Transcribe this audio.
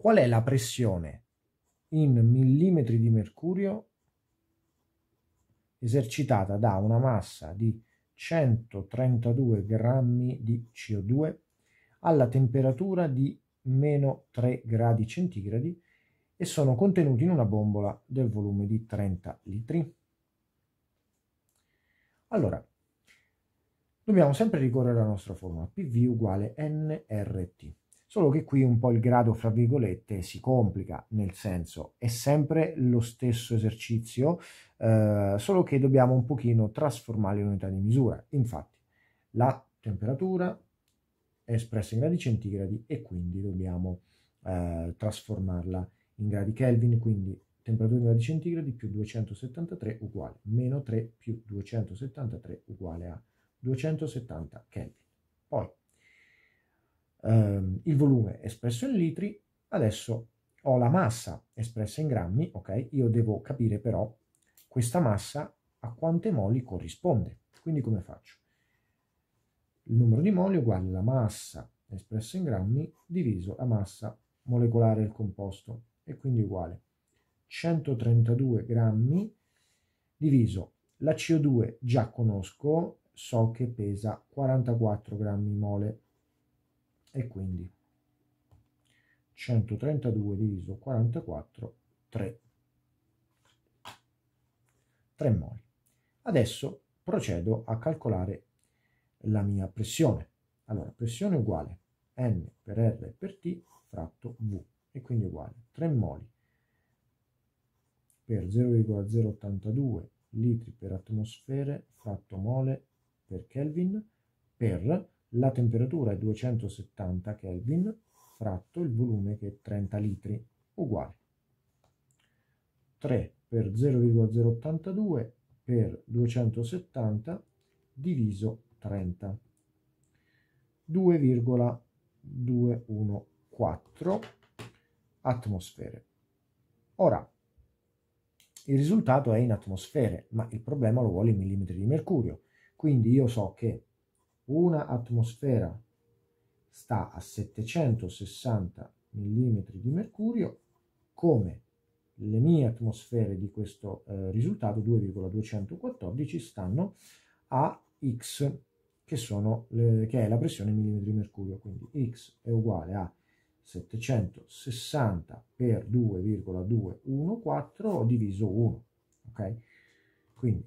qual è la pressione in millimetri di mercurio esercitata da una massa di 132 grammi di CO2 alla temperatura di meno 3 gradi centigradi e sono contenuti in una bombola del volume di 30 litri. Allora, dobbiamo sempre ricorrere alla nostra formula PV uguale NRT. Solo che qui un po' il grado, fra virgolette, si complica, nel senso è sempre lo stesso esercizio, eh, solo che dobbiamo un pochino trasformare le unità di misura. Infatti, la temperatura è espressa in gradi centigradi e quindi dobbiamo eh, trasformarla in gradi Kelvin, quindi temperatura in gradi centigradi più 273 uguale meno 3 più 273 uguale a 270 Kelvin ehm, il volume espresso in litri, adesso ho la massa espressa in grammi, ok? Io devo capire però questa massa a quante moli corrisponde. Quindi come faccio? Il numero di moli è uguale alla massa espressa in grammi diviso la massa molecolare del composto e quindi uguale 132 grammi diviso la CO2 già conosco, so che pesa 44 grammi mole e quindi 132 diviso 44, 3. 3 moli. Adesso procedo a calcolare la mia pressione. Allora, pressione uguale N per R per T fratto V e quindi uguale 3 moli per 0,082 litri per atmosfere fratto mole per Kelvin per la temperatura è 270 Kelvin fratto il volume che è 30 litri, uguale. 3 per 0,082 per 270 diviso 30. 2,214 atmosfere. Ora, il risultato è in atmosfere, ma il problema lo vuole in millimetri di mercurio. Quindi io so che una atmosfera sta a 760 mm di mercurio come le mie atmosfere di questo eh, risultato 2,214 stanno a x che, sono le, che è la pressione in millimetri di mercurio quindi x è uguale a 760 per 2,214 diviso 1 ok quindi